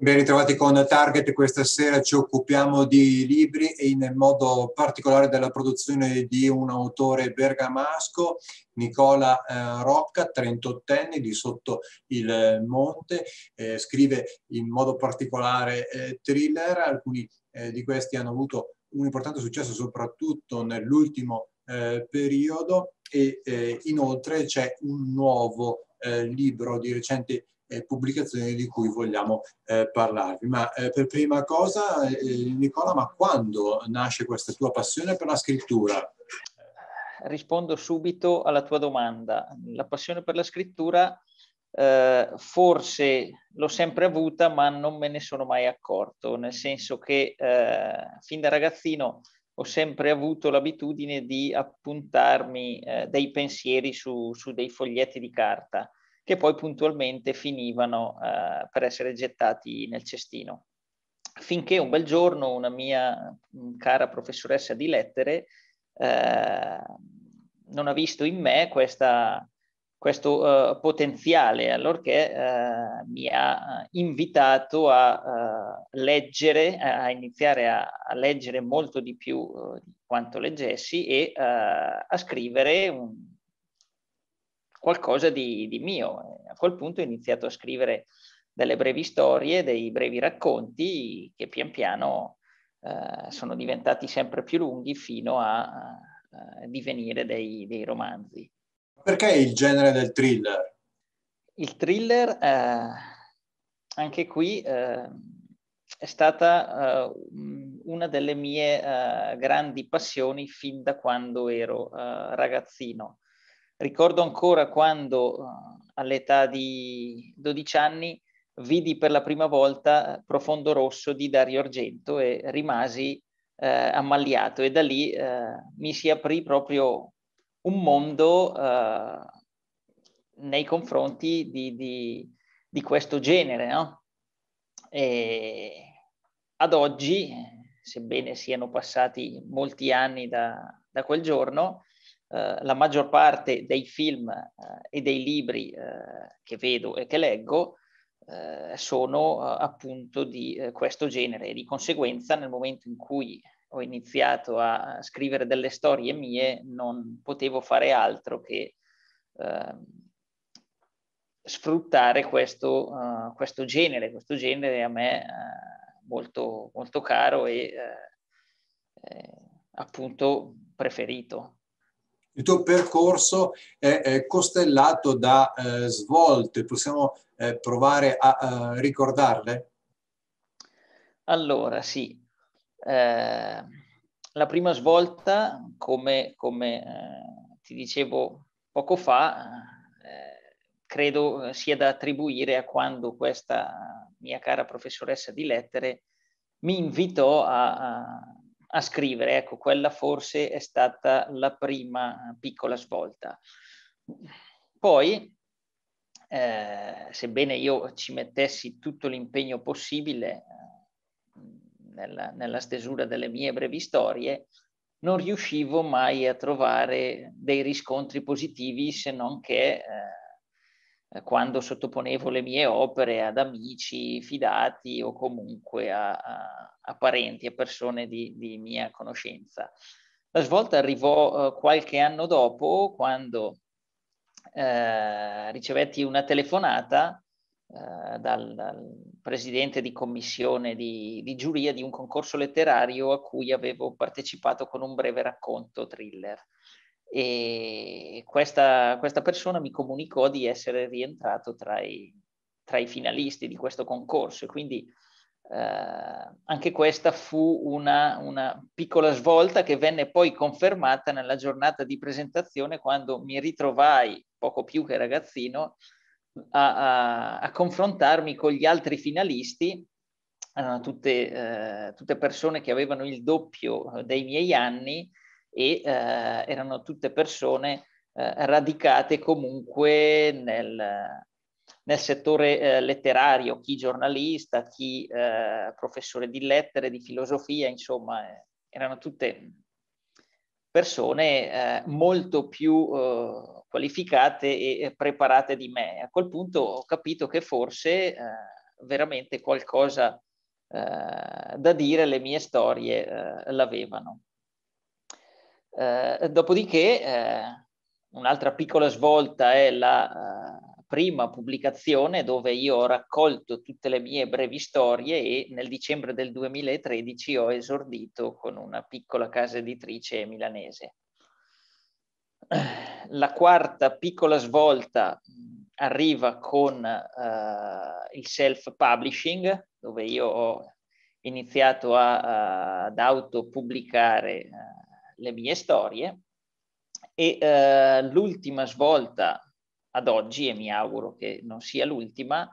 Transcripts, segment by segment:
Ben ritrovati con Target, questa sera ci occupiamo di libri e in modo particolare della produzione di un autore bergamasco, Nicola eh, Rocca, 38enne di Sotto il Monte, eh, scrive in modo particolare eh, thriller, alcuni eh, di questi hanno avuto un importante successo soprattutto nell'ultimo eh, periodo e eh, inoltre c'è un nuovo libro di recente eh, pubblicazioni di cui vogliamo eh, parlarvi. Ma eh, per prima cosa, eh, Nicola, ma quando nasce questa tua passione per la scrittura? Rispondo subito alla tua domanda. La passione per la scrittura eh, forse l'ho sempre avuta, ma non me ne sono mai accorto, nel senso che eh, fin da ragazzino ho sempre avuto l'abitudine di appuntarmi eh, dei pensieri su, su, dei foglietti di carta che poi puntualmente finivano eh, per essere gettati nel cestino. Finché un bel giorno una mia cara professoressa di lettere eh, non ha visto in me questa, questo eh, potenziale, allorché eh, mi ha eh, invitato a eh, leggere, a iniziare a, a, leggere molto di più di quanto leggessi e a scrivere un, qualcosa di, di mio. A quel punto ho iniziato a scrivere delle brevi storie, dei brevi racconti che pian piano eh, sono diventati sempre più lunghi fino a, a divenire dei, dei, romanzi. Perché il genere del thriller? Il thriller, eh, anche qui, eh, è stata eh, una delle mie eh, grandi passioni fin da quando ero eh, ragazzino. Ricordo ancora quando eh, all'età di 12 anni vidi per la prima volta Profondo Rosso di Dario Argento e rimasi eh, ammaliato e da lì eh, mi si aprì proprio un mondo eh, nei confronti di, di, di questo genere. No? ad oggi, sebbene siano passati molti anni da, da quel giorno, eh, la maggior parte dei film eh, e dei libri eh, che vedo e che leggo sono appunto di questo genere e di conseguenza nel momento in cui ho iniziato a scrivere delle storie mie non potevo fare altro che ehm, sfruttare questo, uh, questo, genere, questo genere a me uh, molto, molto caro e uh, eh, appunto preferito il tuo percorso è, è costellato da eh, svolte, possiamo eh, provare a, a, eh, ricordarle? Allora, sì. Eh, la prima svolta, come, come eh, ti dicevo poco fa, eh, credo sia da attribuire a quando questa mia cara professoressa di lettere mi invitò a a scrivere. Ecco, quella forse è stata la prima piccola svolta. Poi, eh, sebbene io ci mettessi tutto l'impegno possibile eh, nella, nella stesura delle mie brevi storie, non riuscivo mai a trovare dei riscontri positivi se non che... Eh, eh, quando sottoponevo le mie opere ad amici fidati o comunque a, a, a parenti, a persone di, di, mia conoscenza. La svolta arrivò eh, qualche anno dopo quando eh, ricevetti una telefonata eh, dal, dal, presidente di commissione di, di giuria di un concorso letterario a cui avevo partecipato con un breve racconto thriller e questa, questa, persona mi comunicò di essere rientrato tra i, tra i finalisti di questo concorso e quindi eh, anche questa fu una, una, piccola svolta che venne poi confermata nella giornata di presentazione quando mi ritrovai poco più che ragazzino a, a, a confrontarmi con gli altri finalisti eh, tutte, eh, tutte persone che avevano il doppio eh, dei miei anni e eh, erano tutte persone eh, radicate comunque nel, nel settore eh, letterario, chi giornalista, chi eh, professore di lettere, di filosofia, insomma, eh, erano tutte persone eh, molto più qualificate e, e, preparate di me. A quel punto ho capito che forse veramente qualcosa da dire le mie storie l'avevano. Eh, dopodiché, eh, un'altra piccola svolta è la eh, prima pubblicazione dove io ho raccolto tutte le mie brevi storie e nel dicembre del 2013 ho esordito con una piccola casa editrice milanese. La quarta piccola svolta mm, arriva con eh, il self-publishing, dove io ho iniziato a, a, ad autopubblicare eh, le mie storie e eh, l'ultima svolta ad oggi, e mi auguro che non sia l'ultima,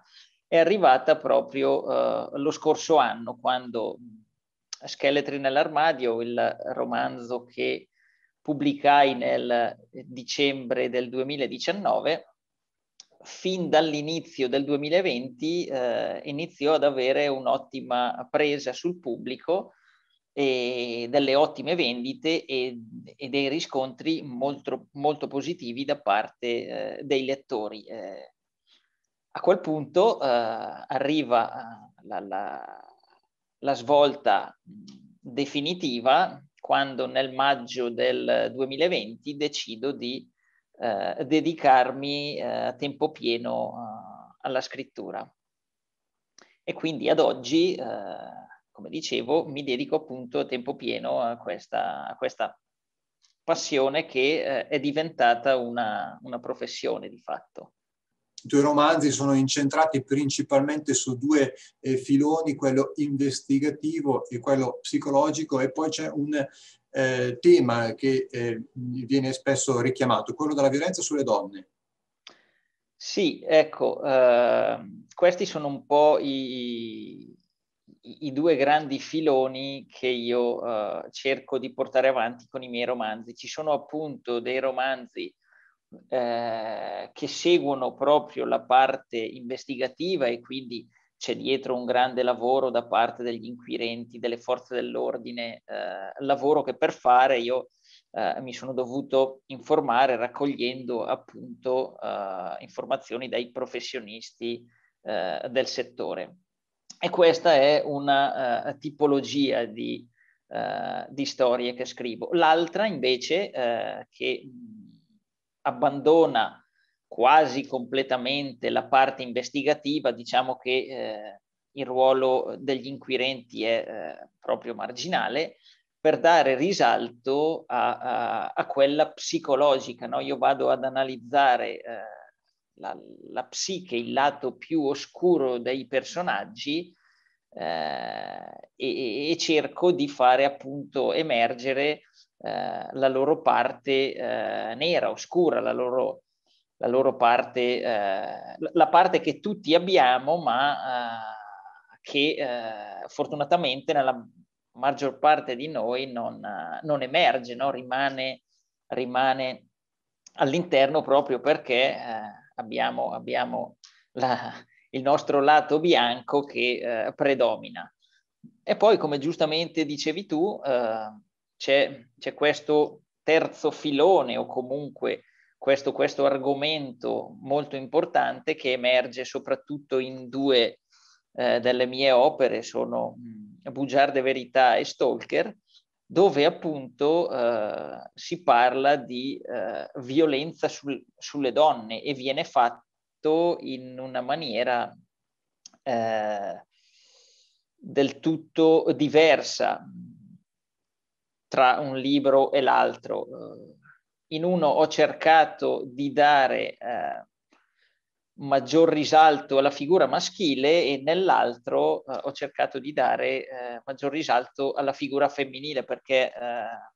è arrivata proprio eh, lo scorso anno quando Scheletri nell'armadio, il romanzo che pubblicai nel dicembre del 2019, fin dall'inizio del 2020 eh, iniziò ad avere un'ottima presa sul pubblico e delle ottime vendite e, e dei riscontri molto, molto, positivi da parte eh, dei lettori. Eh, a quel punto eh, arriva eh, la, la, la, svolta definitiva quando nel maggio del 2020 decido di eh, dedicarmi eh, a tempo pieno alla scrittura. E quindi ad oggi come dicevo, mi dedico appunto a tempo pieno a questa, a questa passione che eh, è diventata una, una professione di fatto. I tuoi romanzi sono incentrati principalmente su due eh, filoni, quello investigativo e quello psicologico, e poi c'è un eh, tema che eh, viene spesso richiamato, quello della violenza sulle donne. Sì, ecco, eh, questi sono un po' i, i, due grandi filoni che io uh, cerco di portare avanti con i miei romanzi. Ci sono appunto dei romanzi eh, che seguono proprio la parte investigativa e quindi c'è dietro un grande lavoro da parte degli inquirenti, delle forze dell'ordine, eh, lavoro che per fare io eh, mi sono dovuto informare raccogliendo appunto eh, informazioni dai professionisti eh, del settore. E questa è una uh, tipologia di, uh, di, storie che scrivo. L'altra invece uh, che abbandona quasi completamente la parte investigativa, diciamo che il ruolo degli inquirenti è proprio marginale, per dare risalto a, a, a quella psicologica. No? Io vado ad analizzare la, la psiche, il lato più oscuro dei personaggi eh, e, e, cerco di fare appunto emergere eh, la loro parte eh, nera, oscura, la loro, la loro parte, eh, la parte che tutti abbiamo, ma eh, che eh, fortunatamente nella maggior parte di noi non, non emerge, no? rimane, rimane all'interno proprio perché abbiamo, abbiamo la, il nostro lato bianco che eh, predomina. E poi, come giustamente dicevi tu, eh, c'è, c'è, questo terzo filone o comunque questo, questo, argomento molto importante che emerge soprattutto in due eh, delle mie opere, sono mm, Bugiarde Verità e Stalker, dove appunto eh, si parla di eh, violenza sul, sulle donne e viene fatto in una maniera eh, del tutto diversa tra un libro e l'altro. In uno ho cercato di dare eh, maggior risalto alla figura maschile e nell'altro eh, ho cercato di dare eh, maggior risalto alla figura femminile perché eh,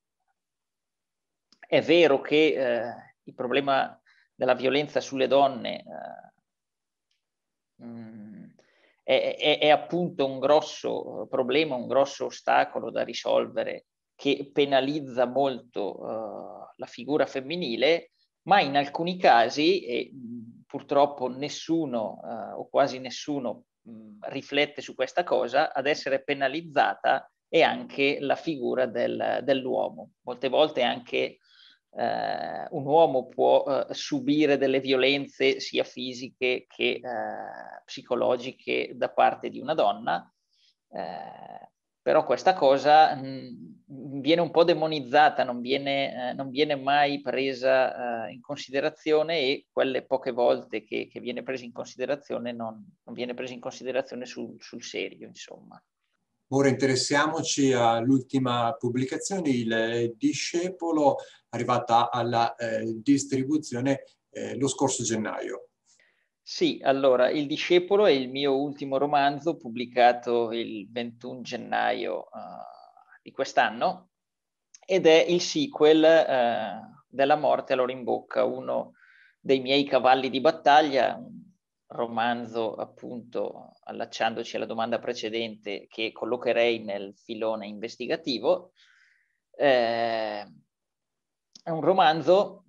è vero che eh, il problema della violenza sulle donne mh, eh, mm, è, è, è appunto un grosso problema, un grosso ostacolo da risolvere che penalizza molto eh, la figura femminile, ma in alcuni casi, e purtroppo nessuno eh, o quasi nessuno mh, riflette su questa cosa, ad essere penalizzata è anche la figura del, dell'uomo. Molte volte anche eh, un uomo può eh, subire delle violenze sia fisiche che eh, psicologiche da parte di una donna. Eh, però questa cosa mh, mm, viene un po' demonizzata, non viene, eh, non viene mai presa eh, in considerazione e quelle poche volte che, che viene presa in considerazione non, non viene presa in considerazione sul, sul serio, insomma. Ora interessiamoci all'ultima pubblicazione, il eh, discepolo, arrivata alla eh, distribuzione eh, lo scorso gennaio. Sì, allora, Il discepolo è il mio ultimo romanzo pubblicato il 21 gennaio uh, di quest'anno ed è il sequel uh, della morte allora in bocca, uno dei miei cavalli di battaglia, un romanzo appunto allacciandoci alla domanda precedente che collocherei nel filone investigativo. Eh, è un romanzo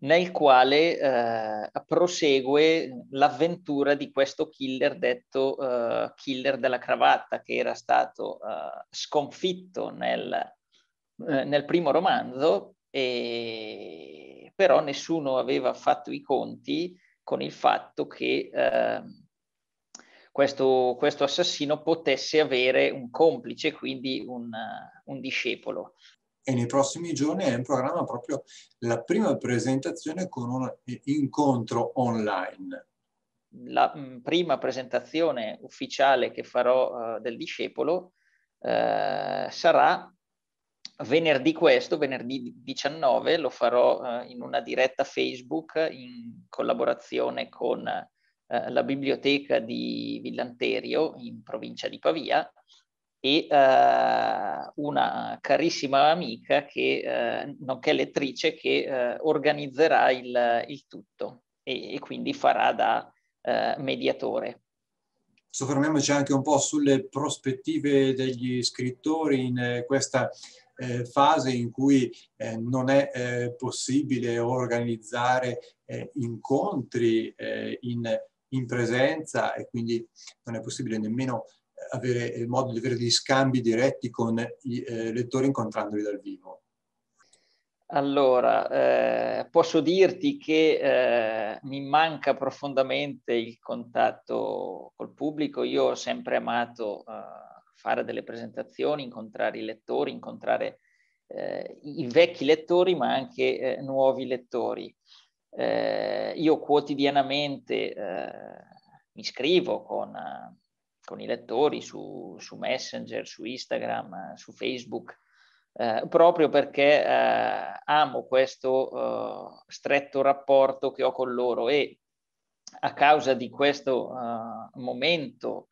nel quale eh, prosegue l'avventura di questo killer detto eh, killer della cravatta che era stato eh, sconfitto nel, eh, nel, primo romanzo, e... però nessuno aveva fatto i conti con il fatto che ehm, questo, questo, assassino potesse avere un complice, quindi un, un discepolo e nei prossimi giorni è in programma proprio la prima presentazione con un incontro online. La mm, prima presentazione ufficiale che farò uh, del discepolo uh, sarà venerdì questo, venerdì 19, lo farò uh, in una diretta Facebook in collaborazione con la biblioteca di Villanterio in provincia di Pavia e eh, una carissima amica, che, eh, nonché lettrice, che eh, organizzerà il, il tutto e, e, quindi farà da eh, mediatore. Soffermiamoci anche un po' sulle prospettive degli scrittori in eh, questa eh, fase in cui eh, non è eh, possibile organizzare incontri in, in, presenza e quindi non è possibile nemmeno avere il modo di avere degli scambi diretti con i eh, lettori incontrandoli dal vivo? Allora, eh, posso dirti che eh, mi manca profondamente il contatto col pubblico. Io ho sempre amato eh, fare delle presentazioni, incontrare i lettori, incontrare eh, i vecchi lettori, ma anche eh, nuovi lettori. io quotidianamente mi scrivo con con i lettori su, su Messenger, su Instagram, su Facebook, eh, proprio perché eh, amo questo eh, stretto rapporto che ho con loro e a causa di questo eh, momento,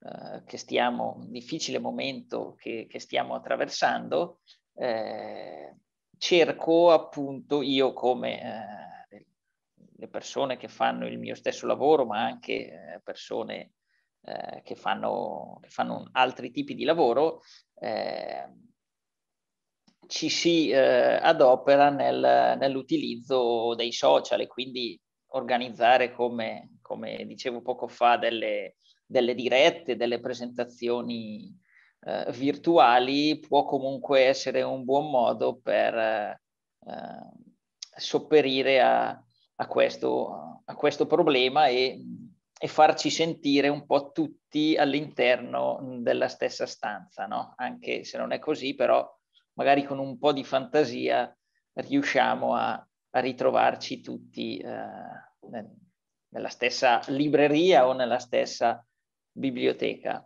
eh, che stiamo, difficile momento che, che stiamo attraversando, cerco appunto io come le persone che fanno il mio stesso lavoro, ma anche persone eh, che, fanno, che, fanno, altri tipi di lavoro, eh, ci si eh, adopera nel, nell'utilizzo dei social e quindi organizzare, come, come dicevo poco fa, delle, delle dirette, delle presentazioni eh, virtuali può comunque essere un buon modo per eh, sopperire a, a questo, a questo problema e e farci sentire un po' tutti all'interno della stessa stanza, no? Anche se non è così, però magari con un po' di fantasia riusciamo a, a ritrovarci tutti eh, nella stessa libreria o nella stessa biblioteca.